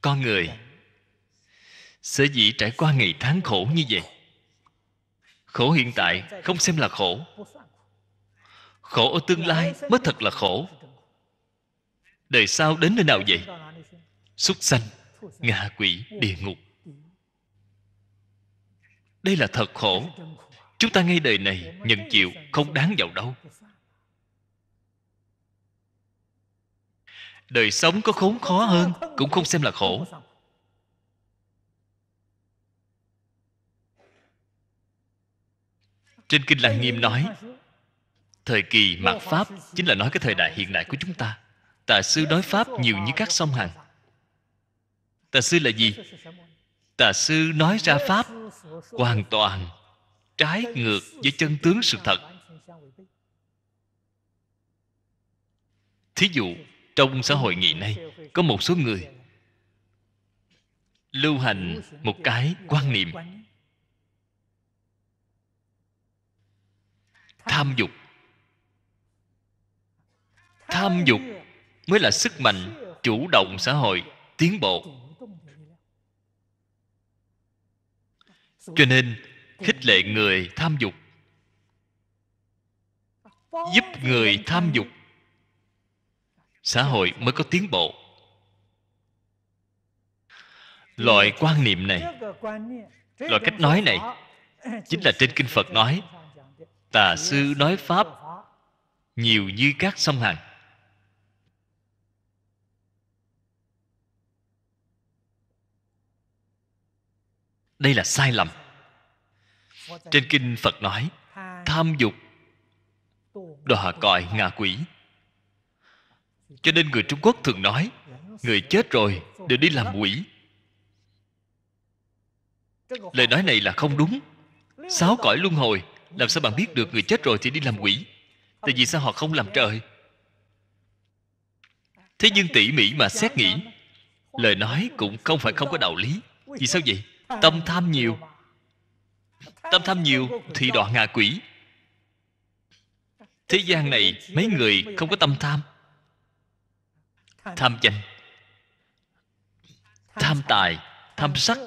con người sở dĩ trải qua ngày tháng khổ như vậy khổ hiện tại không xem là khổ khổ ở tương lai mới thật là khổ đời sau đến nơi nào vậy súc sanh ngạ quỷ địa ngục đây là thật khổ chúng ta ngay đời này nhận chịu không đáng vào đâu đời sống có khốn khó hơn cũng không xem là khổ trên kinh lăng nghiêm nói thời kỳ mạt pháp chính là nói cái thời đại hiện đại của chúng ta tà sư nói pháp nhiều như các sông hằng tà sư là gì tà sư nói ra pháp hoàn toàn trái ngược với chân tướng sự thật thí dụ trong xã hội ngày nay có một số người lưu hành một cái quan niệm tham dục tham dục mới là sức mạnh chủ động xã hội tiến bộ cho nên khích lệ người tham dục giúp người tham dục xã hội mới có tiến bộ loại quan niệm này loại cách nói này chính là trên kinh phật nói tà sư nói pháp nhiều như các sông hằng đây là sai lầm trên kinh phật nói tham dục đọa cõi ngạ quỷ cho nên người trung quốc thường nói người chết rồi đều đi làm quỷ lời nói này là không đúng sáu cõi luân hồi làm sao bạn biết được người chết rồi thì đi làm quỷ tại vì sao họ không làm trời thế nhưng tỉ mỉ mà xét nghĩ lời nói cũng không phải không có đạo lý vì sao vậy tâm tham nhiều tâm tham nhiều thì đọa ngạ quỷ thế gian này mấy người không có tâm tham tham danh tham tài tham sắc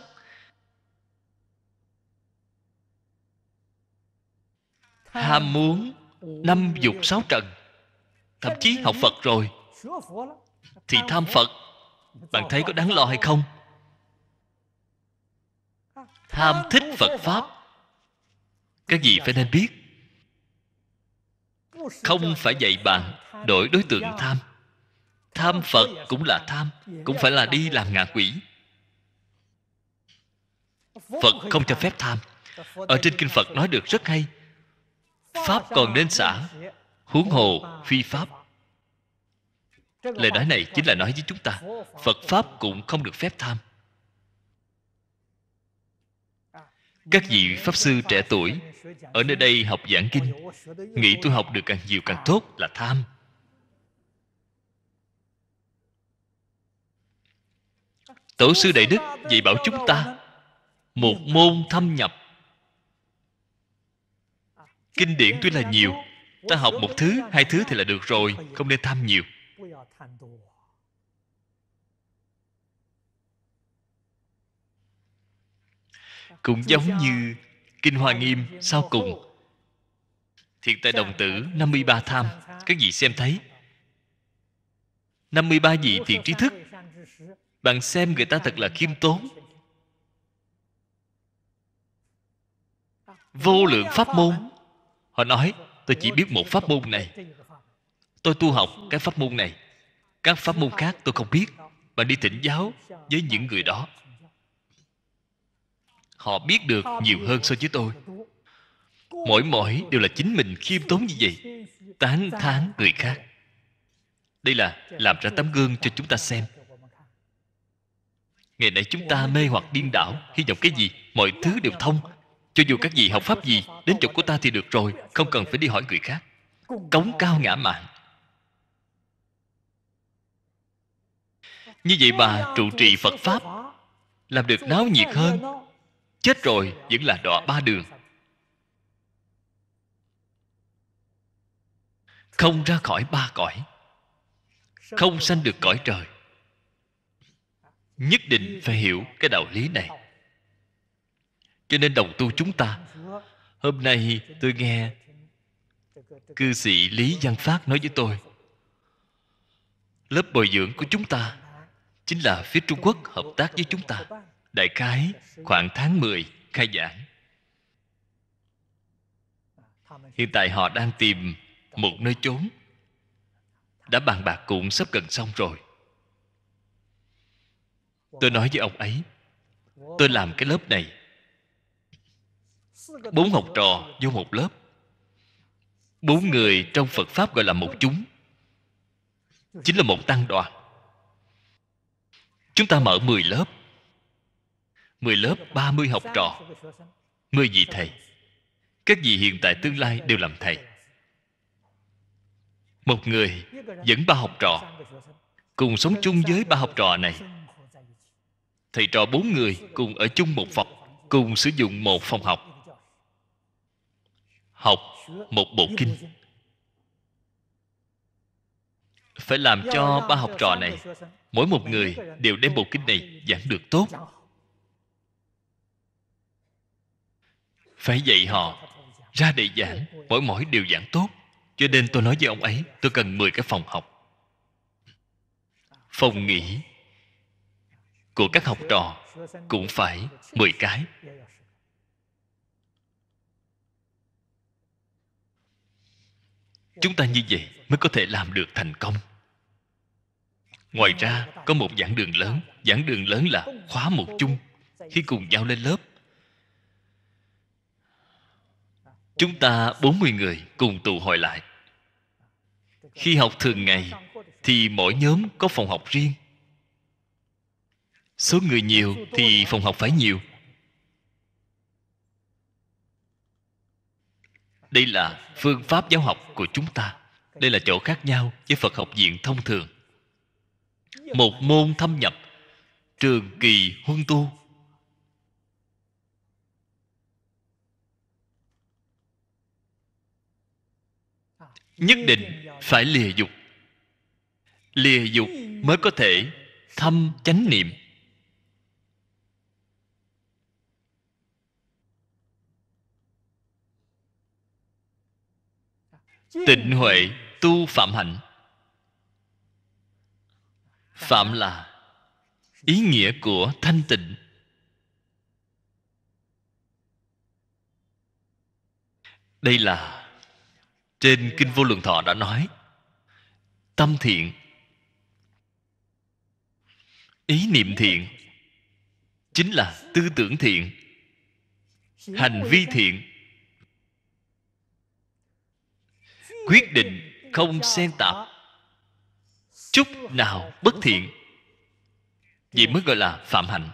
ham muốn năm dục sáu trần thậm chí học phật rồi thì tham phật bạn thấy có đáng lo hay không à, tham thích phật pháp các gì phải nên biết không phải dạy bạn đổi đối tượng tham tham phật cũng là tham cũng phải là đi làm ngạ quỷ phật không cho phép tham ở trên kinh phật nói được rất hay pháp còn nên xả huống hồ phi pháp lời nói này chính là nói với chúng ta phật pháp cũng không được phép tham các vị pháp sư trẻ tuổi ở nơi đây học giảng kinh nghĩ tôi học được càng nhiều càng tốt là tham tổ sư đại đức dạy bảo chúng ta một môn thâm nhập kinh điển tuy là nhiều ta học một thứ hai thứ thì là được rồi không nên tham nhiều cũng giống như kinh hoa nghiêm sau cùng thiệt tại đồng tử 53 tham các vị xem thấy 53 vị thiện trí thức bạn xem người ta thật là khiêm tốn vô lượng pháp môn họ nói tôi chỉ biết một pháp môn này tôi tu học cái pháp môn này các pháp môn khác tôi không biết bạn đi thỉnh giáo với những người đó họ biết được nhiều hơn so với tôi mỗi mỗi đều là chính mình khiêm tốn như vậy tán thán người khác đây là làm ra tấm gương cho chúng ta xem ngày nay chúng ta mê hoặc điên đảo hy vọng cái gì mọi thứ đều thông cho dù các vị học pháp gì đến chỗ của ta thì được rồi không cần phải đi hỏi người khác cống cao ngã mạng như vậy bà trụ trì phật pháp làm được náo nhiệt hơn chết rồi vẫn là đọa ba đường không ra khỏi ba cõi không sanh được cõi trời nhất định phải hiểu cái đạo lý này cho nên đồng tu chúng ta hôm nay tôi nghe cư sĩ lý văn phát nói với tôi lớp bồi dưỡng của chúng ta chính là phía trung quốc hợp tác với chúng ta đại khái khoảng tháng 10 khai giảng hiện tại họ đang tìm một nơi trốn đã bàn bạc cũng sắp gần xong rồi tôi nói với ông ấy tôi làm cái lớp này bốn học trò vô một lớp bốn người trong phật pháp gọi là một chúng chính là một tăng đoàn chúng ta mở 10 lớp 10 lớp 30 học trò 10 vị thầy các vị hiện tại tương lai đều làm thầy một người dẫn ba học trò cùng sống chung với ba học trò này thầy trò bốn người cùng ở chung một phòng cùng sử dụng một phòng học học một bộ kinh phải làm cho ba học trò này mỗi một người đều đem bộ kinh này giảng được tốt phải dạy họ ra đề giảng mỗi mỗi đều giảng tốt cho nên tôi nói với ông ấy tôi cần 10 cái phòng học phòng nghỉ của các học trò cũng phải 10 cái chúng ta như vậy mới có thể làm được thành công ngoài ra có một giảng đường lớn giảng đường lớn là khóa một chung khi cùng nhau lên lớp chúng ta 40 người cùng tụ hội lại khi học thường ngày thì mỗi nhóm có phòng học riêng Số người nhiều thì phòng học phải nhiều Đây là phương pháp giáo học của chúng ta Đây là chỗ khác nhau với Phật học viện thông thường Một môn thâm nhập Trường kỳ huân tu Nhất định phải lìa dục Lìa dục mới có thể thâm chánh niệm tịnh huệ tu phạm hạnh phạm là ý nghĩa của thanh tịnh đây là trên kinh vô lượng thọ đã nói tâm thiện ý niệm thiện chính là tư tưởng thiện hành vi thiện quyết định không xen tạp chút nào bất thiện vì mới gọi là phạm hạnh